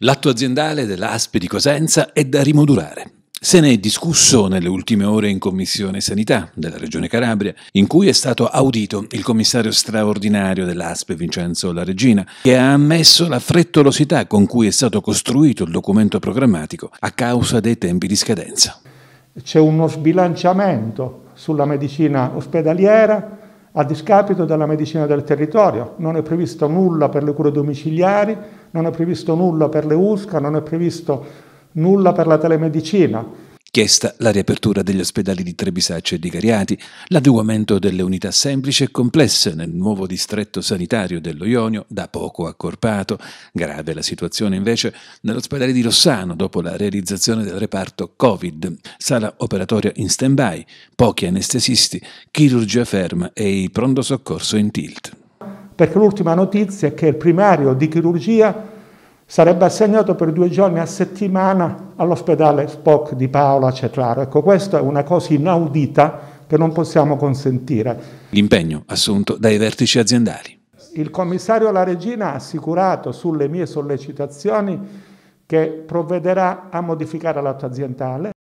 L'atto aziendale dell'ASP di Cosenza è da rimodulare. Se ne è discusso nelle ultime ore in Commissione Sanità della Regione Calabria, in cui è stato audito il commissario straordinario dell'ASP Vincenzo La Regina, che ha ammesso la frettolosità con cui è stato costruito il documento programmatico a causa dei tempi di scadenza. C'è uno sbilanciamento sulla medicina ospedaliera, a discapito della medicina del territorio. Non è previsto nulla per le cure domiciliari, non è previsto nulla per le USCA, non è previsto nulla per la telemedicina richiesta la riapertura degli ospedali di Trebisaccio e di Cariati, l'adeguamento delle unità semplici e complesse nel nuovo distretto sanitario dello Ionio, da poco accorpato. Grave la situazione invece nell'ospedale di Rossano dopo la realizzazione del reparto Covid, sala operatoria in stand-by, pochi anestesisti, chirurgia ferma e il pronto soccorso in tilt. Perché l'ultima notizia è che il primario di chirurgia sarebbe assegnato per due giorni a settimana all'ospedale Spock di Paola Cetraro. Ecco, questa è una cosa inaudita che non possiamo consentire. L'impegno assunto dai vertici aziendali. Il commissario La Regina ha assicurato sulle mie sollecitazioni che provvederà a modificare l'atto aziendale.